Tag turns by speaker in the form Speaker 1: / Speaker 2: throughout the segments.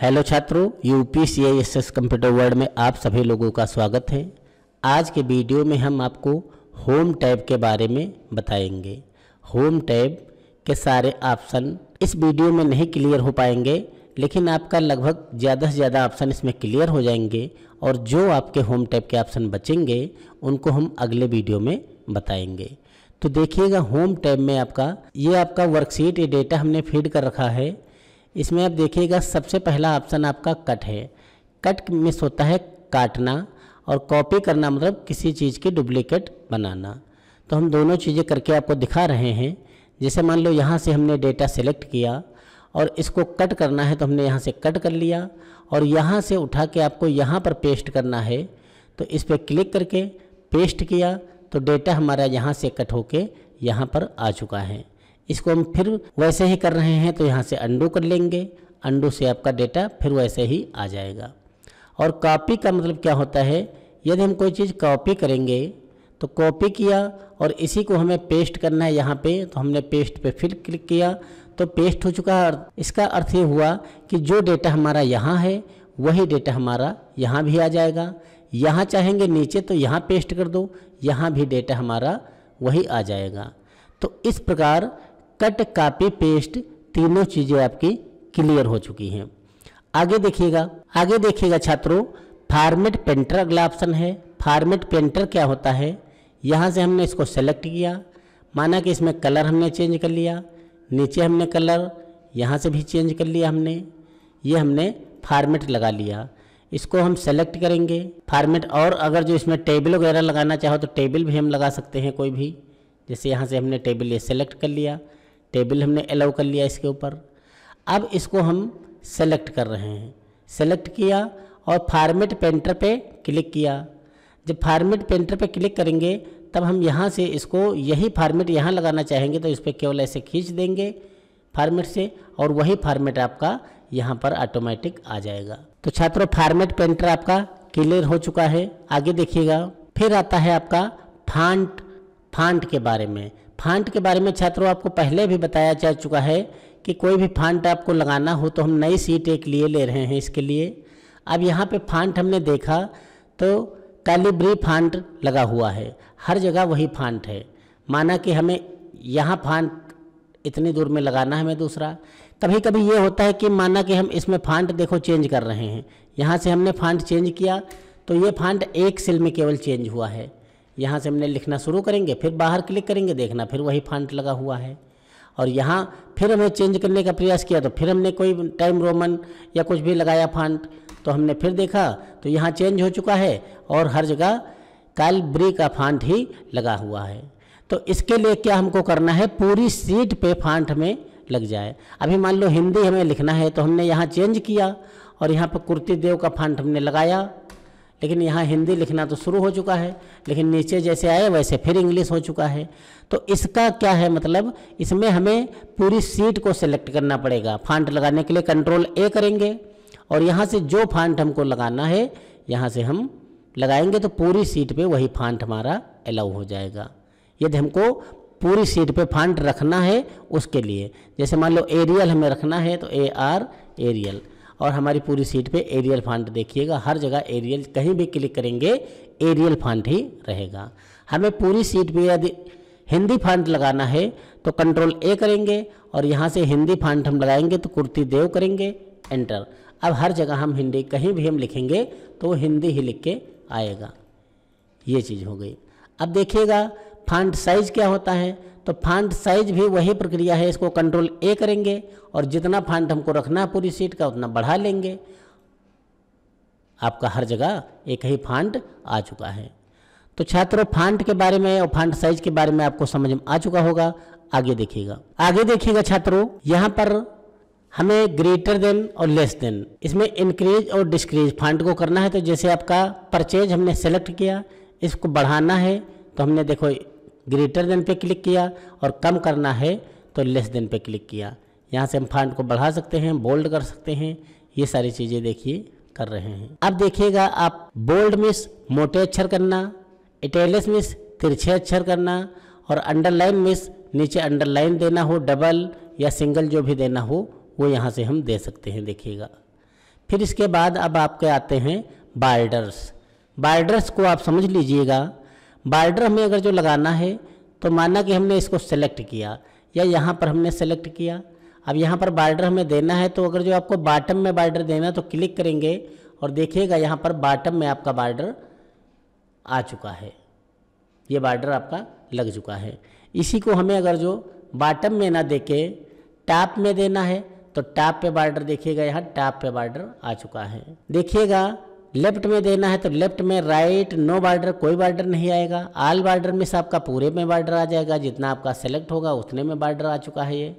Speaker 1: hello छात्रों U P C I S S computer world में आप सभी लोगों का स्वागत है आज के वीडियो में हम आपको होम टैब के बारे में बताएंगे होम टैब के सारे ऑप्शन इस वीडियो में नहीं क्लियर हो पाएंगे लेकिन आपका लगभग ज़्यादा से ज़्यादा ऑप्शन इसमें क्लियर हो जाएंगे और जो आपके होम टैब के ऑप्शन बचेंगे उनको हम अगले वीडियो में बताएंगे तो देखिएगा होम टैब में आपका ये आपका वर्कशीट ये डेटा हमने फीड कर रखा है इसमें आप देखिएगा सबसे पहला ऑप्शन आपका कट है कट मिस होता है काटना और कॉपी करना मतलब किसी चीज़ की डुप्लीकेट बनाना तो हम दोनों चीज़ें करके आपको दिखा रहे हैं जैसे मान लो यहाँ से हमने डेटा सेलेक्ट किया और इसको कट करना है तो हमने यहाँ से कट कर लिया और यहाँ से उठा के आपको यहाँ पर पेस्ट करना है तो इस पर क्लिक करके पेस्ट किया तो डेटा हमारा यहाँ से कट होके यहाँ पर आ चुका है इसको हम फिर वैसे ही कर रहे हैं तो यहाँ से अंडू कर लेंगे अंडो से आपका डेटा फिर वैसे ही आ जाएगा और कॉपी का मतलब क्या होता है यदि हम कोई चीज़ कॉपी करेंगे तो कॉपी किया और इसी को हमें पेस्ट करना है यहाँ पे तो हमने पेस्ट पे फिर क्लिक किया तो पेस्ट हो चुका है इसका अर्थ ये हुआ कि जो डेटा हमारा यहाँ है वही डेटा हमारा यहाँ भी आ जाएगा यहाँ चाहेंगे नीचे तो यहाँ पेस्ट कर दो यहाँ भी डेटा हमारा वही आ जाएगा तो इस प्रकार कट कापी पेस्ट तीनों चीज़ें आपकी क्लियर हो चुकी हैं आगे देखिएगा आगे देखिएगा छात्रों फार्मेट पेंटर अगला ऑप्शन है फार्मेट पेंटर क्या होता है यहाँ से हमने इसको सेलेक्ट किया माना कि इसमें कलर हमने चेंज कर लिया नीचे हमने कलर यहाँ से भी चेंज कर लिया हमने ये हमने फार्मेट लगा लिया इसको हम सेलेक्ट करेंगे फार्मेट और अगर जो इसमें टेबल वगैरह लगाना चाहो तो टेबल भी हम लगा सकते हैं कोई भी जैसे यहाँ से हमने टेबल ये सेलेक्ट कर लिया टेबल हमने अलाउ कर लिया इसके ऊपर अब इसको हम सेलेक्ट कर रहे हैं सेलेक्ट किया और फार्मेट पेंटर पे क्लिक किया जब फार्मेट पेंटर पे क्लिक करेंगे तब हम यहाँ से इसको यही फार्मेट यहाँ लगाना चाहेंगे तो इस पर केवल ऐसे खींच देंगे फार्मेट से और वही फार्मेट आपका यहाँ पर ऑटोमेटिक आ जाएगा तो छात्रों फार्मेट पेंटर आपका क्लियर हो चुका है आगे देखिएगा फिर आता है आपका फांट फांट के बारे में फांट के बारे में छात्रों आपको पहले भी बताया जा चुका है कि कोई भी फांट आपको लगाना हो तो हम नई सीट एक लिए ले रहे हैं इसके लिए अब यहाँ पे फांट हमने देखा तो कैलिब्री फांट लगा हुआ है हर जगह वही फांट है माना कि हमें यहाँ फांट इतनी दूर में लगाना है हमें दूसरा कभी कभी ये होता है कि माना कि हम इसमें फांट देखो चेंज कर रहे हैं यहाँ से हमने फांट चेंज किया तो ये फांट एक सेल में केवल चेंज हुआ है यहाँ से हमने लिखना शुरू करेंगे फिर बाहर क्लिक करेंगे देखना फिर वही फांट लगा हुआ है और यहाँ फिर हमें चेंज करने का प्रयास किया तो फिर हमने कोई टाइम रोमन या कुछ भी लगाया फांट तो हमने फिर देखा तो यहाँ चेंज हो चुका है और हर जगह कालब्री का फांट ही लगा हुआ है तो इसके लिए क्या हमको करना है पूरी सीट पे फांट में लग जाए अभी मान लो हिंदी हमें लिखना है तो हमने यहाँ चेंज किया और यहाँ पर कुर्ती देव का फांट हमने लगाया लेकिन यहाँ हिंदी लिखना तो शुरू हो चुका है लेकिन नीचे जैसे आए वैसे फिर इंग्लिश हो चुका है तो इसका क्या है मतलब इसमें हमें पूरी सीट को सिलेक्ट करना पड़ेगा फांट लगाने के लिए कंट्रोल ए करेंगे और यहाँ से जो फांट हमको लगाना है यहाँ से हम लगाएंगे तो पूरी सीट पे वही फांट हमारा अलाउ हो जाएगा यदि हमको पूरी सीट पे फांट रखना है उसके लिए जैसे मान लो एरियल हमें रखना है तो ए आर एरियल और हमारी पूरी सीट पे एरियल फांट देखिएगा हर जगह एरियल कहीं भी क्लिक करेंगे एरियल फांट ही रहेगा हमें पूरी सीट पे यदि हिंदी फांट लगाना है तो कंट्रोल ए करेंगे और यहाँ से हिंदी फांट हम लगाएंगे तो कुर्ती देव करेंगे एंटर अब हर जगह हम हिंदी कहीं भी हम लिखेंगे तो हिंदी ही लिख के आएगा ये चीज़ हो गई अब देखिएगा फांट साइज क्या होता है तो फांट साइज भी वही प्रक्रिया है इसको कंट्रोल ए करेंगे और जितना फांट हमको रखना है पूरी सीट का उतना बढ़ा लेंगे आपका हर जगह एक ही फांट आ चुका है तो छात्रों फांट के बारे में और फांट साइज के बारे में आपको समझ में आ चुका होगा आगे देखिएगा आगे देखिएगा छात्रों यहां पर हमें ग्रेटर देन और लेस देन इसमें इंक्रीज और डिस्क्रीज फांट को करना है तो जैसे आपका परचेज हमने सेलेक्ट किया इसको बढ़ाना है तो हमने देखो ग्रेटर देन पे क्लिक किया और कम करना है तो लेस देन पे क्लिक किया यहाँ से हम फॉन्ट को बढ़ा सकते हैं बोल्ड कर सकते हैं ये सारी चीज़ें देखिए कर रहे हैं अब देखिएगा आप बोल्ड मिस मोटे अक्षर करना इटेलिस मिस तिरछे अक्षर करना और अंडरलाइन मिस नीचे अंडरलाइन देना हो डबल या सिंगल जो भी देना हो वो यहाँ से हम दे सकते हैं देखिएगा फिर इसके बाद अब आपके आते हैं बार्डर्स बार्डर्स को आप समझ लीजिएगा बार्डर हमें अगर जो लगाना है तो माना कि हमने इसको सेलेक्ट किया या यहाँ पर हमने सेलेक्ट किया अब यहाँ पर बार्डर हमें देना है तो अगर जो आपको बाटम में बार्डर देना है तो क्लिक करेंगे और देखिएगा यहाँ पर बाटम में आपका बार्डर आ चुका है ये बार्डर आपका लग चुका है इसी को हमें अगर जो बाटम में ना देखे के टैप में देना है तो टैप पे बार्डर देखिएगा यहाँ टैप पे बार्डर आ चुका है देखिएगा लेफ्ट में देना है तो लेफ्ट में राइट नो बार्डर कोई बार्डर नहीं आएगा आल बार्डर में से आपका पूरे में बार्डर आ जाएगा जितना आपका सेलेक्ट होगा उतने में बार्डर आ चुका है ये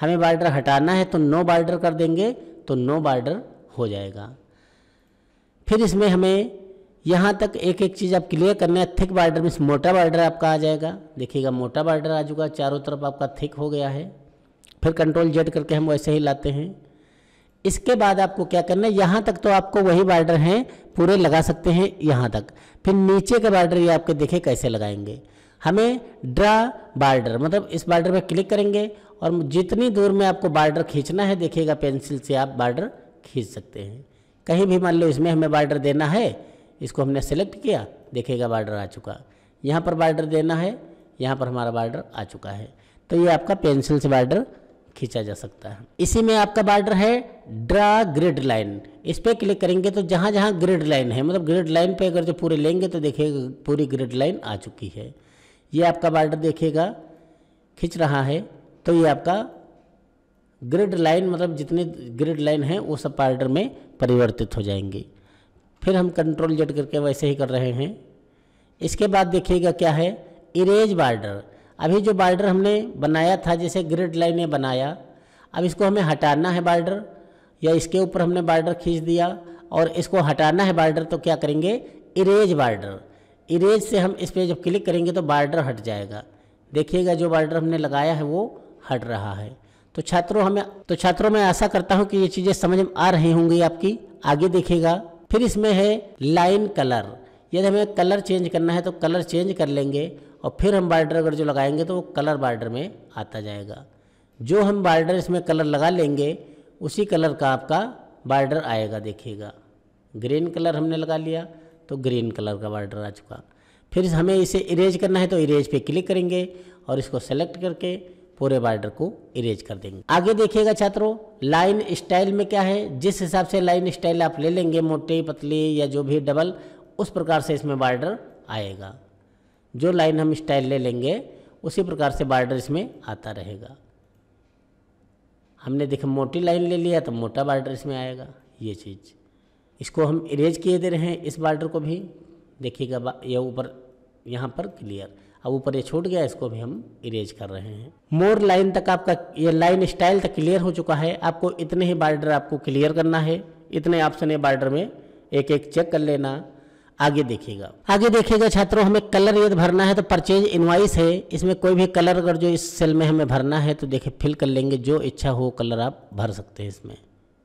Speaker 1: हमें बार्डर हटाना है तो नो बार्डर कर देंगे तो नो बार्डर हो जाएगा फिर इसमें हमें यहाँ तक एक एक चीज़ आप क्लियर करना है थिक बार्डर में मोटा बार्डर आपका आ जाएगा देखिएगा मोटा बार्डर आ चुका चारों तरफ आपका थिक हो गया है फिर कंट्रोल जेड करके हम वैसे ही लाते हैं इसके बाद आपको क्या करना है यहाँ तक तो आपको वही बार्डर हैं पूरे लगा सकते हैं यहाँ तक फिर नीचे के बार्डर ये आपके देखे कैसे लगाएंगे हमें ड्रा बार्डर मतलब इस बार्डर पर क्लिक करेंगे और जितनी दूर में आपको बार्डर खींचना है देखिएगा पेंसिल से आप बार्डर खींच सकते हैं कहीं भी मान लो इसमें हमें बार्डर देना है इसको हमने सेलेक्ट किया देखेगा बार्डर आ चुका यहाँ पर बार्डर देना है यहाँ पर हमारा बार्डर आ चुका है तो ये आपका पेंसिल से बार्डर खींचा जा सकता है इसी में आपका बार्डर है ड्रा ग्रिड लाइन इस पर क्लिक करेंगे तो जहाँ जहाँ ग्रिड लाइन है मतलब ग्रिड लाइन पे अगर जो पूरे लेंगे तो देखिएगा पूरी ग्रिड लाइन आ चुकी है ये आपका बार्डर देखिएगा खींच रहा है तो ये आपका ग्रिड लाइन मतलब जितने ग्रिड लाइन है वो सब बार्डर में परिवर्तित हो जाएंगे फिर हम कंट्रोल जेड करके वैसे ही कर रहे हैं इसके बाद देखिएगा क्या है इरेज बार्डर अभी जो बार्डर हमने बनाया था जैसे ग्रिड लाइन ने बनाया अब इसको हमें हटाना है बार्डर या इसके ऊपर हमने बार्डर खींच दिया और इसको हटाना है बार्डर तो क्या करेंगे इरेज बार्डर इरेज से हम इस पर जब क्लिक करेंगे तो बार्डर हट जाएगा देखिएगा जो बार्डर हमने लगाया है वो हट रहा है तो छात्रों हमें तो छात्रों मैं आशा करता हूँ कि ये चीज़ें समझ में आ रही होंगी आपकी आगे देखिएगा फिर इसमें है लाइन कलर यदि हमें कलर चेंज करना है तो कलर चेंज कर लेंगे और फिर हम बार्डर अगर जो लगाएंगे तो वो कलर बार्डर में आता जाएगा जो हम बार्डर इसमें कलर लगा लेंगे उसी कलर का आपका बार्डर आएगा देखिएगा ग्रीन कलर हमने लगा लिया तो ग्रीन कलर का बार्डर आ चुका फिर हमें इसे इरेज करना है तो इरेज पे क्लिक करेंगे और इसको सेलेक्ट करके पूरे बार्डर को इरेज कर देंगे आगे देखिएगा छात्रों लाइन स्टाइल में क्या है जिस हिसाब से लाइन स्टाइल आप ले लेंगे मोटी पतली या जो भी डबल उस प्रकार से इसमें बार्डर आएगा जो लाइन हम स्टाइल ले लेंगे उसी प्रकार से बार्डर इसमें आता रहेगा हमने देखा मोटी लाइन ले लिया तो मोटा बार्डर इसमें आएगा ये चीज़ इसको हम इरेज किए दे रहे हैं इस बार्डर को भी देखिएगा यह ऊपर यहाँ पर क्लियर अब ऊपर ये छूट गया इसको भी हम इरेज कर रहे हैं मोर लाइन तक आपका ये लाइन स्टाइल तक क्लियर हो चुका है आपको इतने ही बार्डर आपको क्लियर करना है इतने ऑप्शन ये बार्डर में एक एक चेक कर लेना आगे देखेगा आगे देखेगा छात्रों हमें कलर यदि भरना है तो परचेज इनवाइस है इसमें कोई भी कलर अगर जो इस सेल में हमें भरना है तो देखिए फिल कर लेंगे जो इच्छा हो कलर आप भर सकते हैं इसमें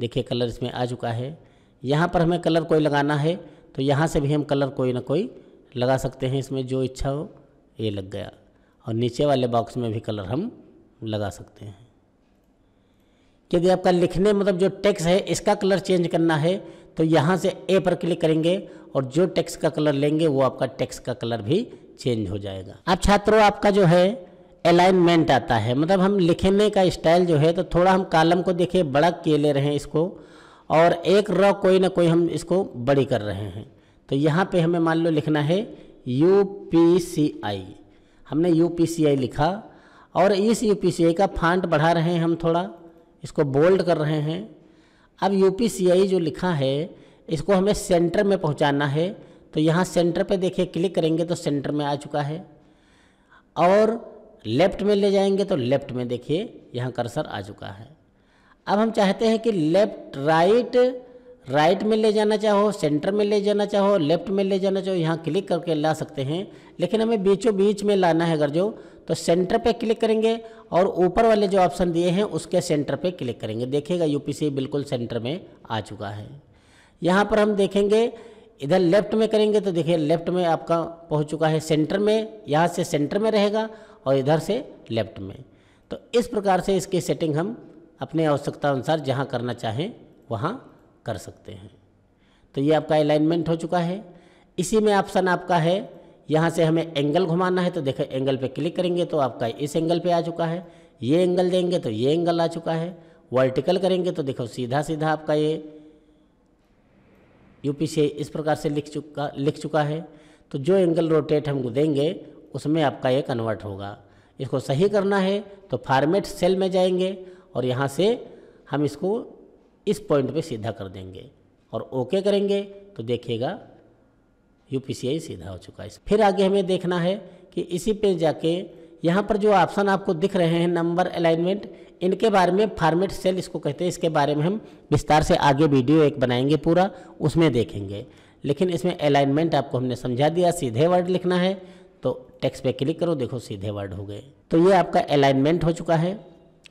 Speaker 1: देखिए कलर इसमें आ चुका है यहाँ पर हमें कलर कोई लगाना है तो यहाँ से भी हम कलर कोई ना कोई लगा सकते हैं इसमें जो इच्छा हो ये लग गया और नीचे वाले बॉक्स में भी कलर हम लगा सकते हैं यदि आपका लिखने मतलब जो टेक्स है इसका कलर चेंज करना है तो यहाँ से ए पर क्लिक करेंगे और जो टेक्स्ट का कलर लेंगे वो आपका टेक्स्ट का कलर भी चेंज हो जाएगा अब छात्रों आपका जो है अलाइनमेंट आता है मतलब हम लिखने का स्टाइल जो है तो थोड़ा हम कालम को देखिए बड़ा किए ले रहे हैं इसको और एक रॉ कोई ना कोई हम इसको बड़ी कर रहे हैं तो यहाँ पे हमें मान लो लिखना है यू पी सी आई हमने यू पी सी आई लिखा और इस यू पी सी आई का फांट बढ़ा रहे हैं हम थोड़ा इसको बोल्ड कर रहे हैं अब यू जो लिखा है इसको हमें सेंटर में पहुंचाना है तो यहाँ सेंटर पे देखिए क्लिक करेंगे तो सेंटर में आ चुका है और लेफ्ट में ले जाएंगे तो लेफ्ट में देखिए यहाँ कर्सर आ चुका है अब हम चाहते हैं कि लेफ्ट राइट राइट में ले जाना चाहो सेंटर में ले जाना चाहो लेफ्ट में ले जाना चाहो यहाँ क्लिक करके ला सकते हैं लेकिन हमें बीचों बीच में लाना है अगर जो तो सेंटर पे क्लिक करेंगे और ऊपर वाले जो ऑप्शन दिए हैं उसके सेंटर पे क्लिक करेंगे देखिएगा यूपीसी बिल्कुल सेंटर में आ चुका है यहाँ पर हम देखेंगे इधर लेफ्ट में करेंगे तो देखिए लेफ्ट में आपका पहुँच चुका है सेंटर में यहाँ से सेंटर में रहेगा और इधर से लेफ्ट में तो इस प्रकार से इसकी सेटिंग हम अपने आवश्यकता अनुसार जहाँ करना चाहें वहाँ कर सकते हैं तो ये आपका अलाइनमेंट हो चुका है इसी में ऑप्शन आपका है यहाँ से हमें एंगल घुमाना है तो देखें एंगल पे क्लिक करेंगे तो आपका इस एंगल पे आ चुका है ये एंगल देंगे तो ये एंगल आ चुका है वर्टिकल करेंगे तो देखो सीधा सीधा आपका ये यूपीसीआई इस प्रकार से लिख चुका लिख चुका है तो जो एंगल रोटेट हम देंगे उसमें आपका ये कन्वर्ट होगा इसको सही करना है तो फार्मेट सेल में जाएंगे और यहाँ से हम इसको इस पॉइंट पे सीधा कर देंगे और ओके करेंगे तो देखिएगा यू सीधा हो चुका है फिर आगे हमें देखना है कि इसी पे जाके यहाँ पर जो ऑप्शन आपको दिख रहे हैं नंबर अलाइनमेंट इनके बारे में फार्मेट सेल इसको कहते हैं इसके बारे में हम विस्तार से आगे वीडियो एक बनाएंगे पूरा उसमें देखेंगे लेकिन इसमें अलाइनमेंट आपको हमने समझा दिया सीधे वर्ड लिखना है तो टेक्स्ट पे क्लिक करो देखो सीधे वर्ड हो गए तो ये आपका अलाइनमेंट हो चुका है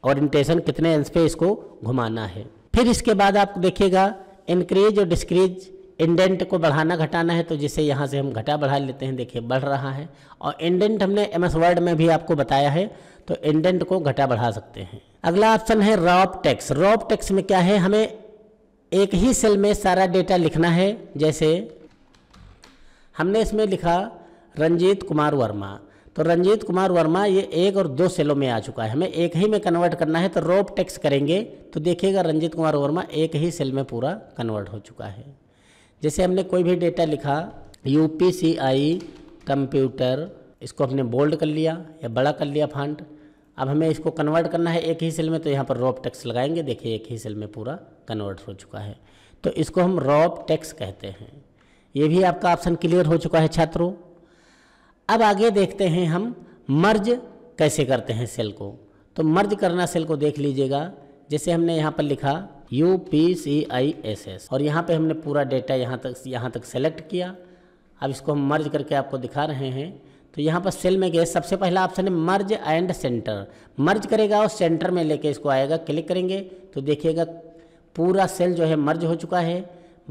Speaker 1: और कितने एंस पे इसको घुमाना है फिर इसके बाद आप देखिएगा इनक्रीज और डिस्क्रीज इंडेंट को बढ़ाना घटाना है तो जिसे यहाँ से हम घटा बढ़ा लेते हैं देखिए बढ़ रहा है और इंडेंट हमने एम एस वर्ड में भी आपको बताया है तो इंडेंट को घटा बढ़ा सकते हैं अगला ऑप्शन है रॉप टैक्स रॉप टैक्स में क्या है हमें एक ही सेल में सारा डेटा लिखना है जैसे हमने इसमें लिखा रंजीत कुमार वर्मा तो रंजीत कुमार वर्मा ये एक और दो सेलों में आ चुका है हमें एक ही में कन्वर्ट करना है तो रोप टैक्स करेंगे तो देखिएगा रंजीत कुमार वर्मा एक ही सेल में पूरा कन्वर्ट हो चुका है जैसे हमने कोई भी डेटा लिखा यू कंप्यूटर इसको हमने बोल्ड कर लिया या बड़ा कर लिया फंड अब हमें इसको कन्वर्ट करना है एक ही सेल में तो यहाँ पर रॉप टैक्स लगाएंगे देखिए एक ही सेल में पूरा कन्वर्ट हो चुका है तो इसको हम रॉप टैक्स कहते हैं ये भी आपका ऑप्शन क्लियर हो चुका है छात्रों अब आगे देखते हैं हम मर्ज कैसे करते हैं सेल को तो मर्ज करना सेल को देख लीजिएगा जैसे हमने यहाँ पर लिखा U P C I S S S यहाँ पे हमने पूरा डेटा यहाँ तक यहाँ तक सेलेक्ट किया अब इसको हम मर्ज करके आपको दिखा रहे हैं तो यहाँ पर सेल में गए सबसे पहला ऑप्शन है मर्ज एंड सेंटर मर्ज करेगा और सेंटर में लेके इसको आएगा क्लिक करेंगे तो देखिएगा पूरा सेल जो है मर्ज हो चुका है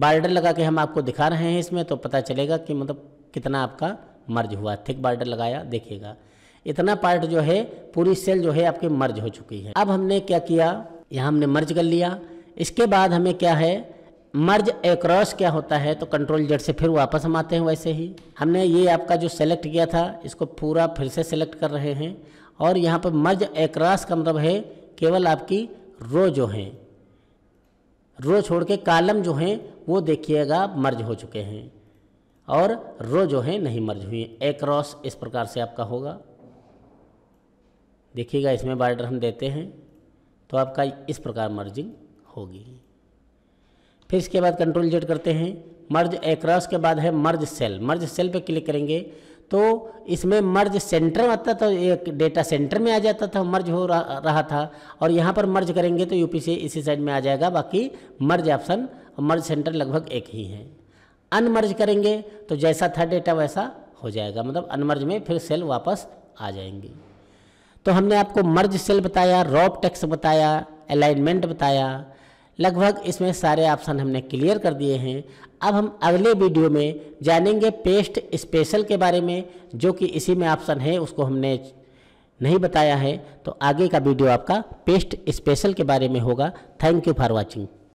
Speaker 1: बार्डर लगा के हम आपको दिखा रहे हैं इसमें तो पता चलेगा कि मतलब कितना आपका मर्ज हुआ थिक बॉर्डर लगाया देखिएगा इतना पार्ट जो है पूरी सेल जो है आपकी मर्ज हो चुकी है अब हमने क्या किया यहाँ हमने मर्ज कर लिया इसके बाद हमें क्या है मर्ज एक्रॉस क्या होता है तो कंट्रोल जेड से फिर वापस हम आते हैं वैसे ही हमने ये आपका जो सेलेक्ट किया था इसको पूरा फिर से सेलेक्ट कर रहे हैं और यहाँ पर मर्ज एक्रॉस का मतलब है केवल आपकी रो जो हैं रो छोड़ के कालम जो हैं वो देखिएगा मर्ज हो चुके हैं और रो जो है नहीं मर्ज हुई ए क्रॉस इस प्रकार से आपका होगा देखिएगा इसमें बार्डर हम देते हैं तो आपका इस प्रकार मर्जिंग होगी फिर इसके बाद कंट्रोल जेड करते हैं मर्ज ए क्रॉस के बाद है मर्ज सेल मर्ज सेल पे क्लिक करेंगे तो इसमें मर्ज सेंटर आता था एक डेटा सेंटर में आ जाता था मर्ज हो रहा था और यहाँ पर मर्ज करेंगे तो यूपी से इसी साइड में आ जाएगा बाकी मर्ज ऑप्शन और मर्ज सेंटर लगभग एक ही है अनमर्ज करेंगे तो जैसा था डेटा वैसा हो जाएगा मतलब अनमर्ज में फिर सेल वापस आ जाएंगे तो हमने आपको मर्ज सेल बताया रॉप टेक्स बताया अलाइनमेंट बताया लगभग इसमें सारे ऑप्शन हमने क्लियर कर दिए हैं अब हम अगले वीडियो में जानेंगे पेस्ट स्पेशल के बारे में जो कि इसी में ऑप्शन है उसको हमने नहीं बताया है तो आगे का वीडियो आपका पेस्ट स्पेशल के बारे में होगा थैंक यू फॉर वॉचिंग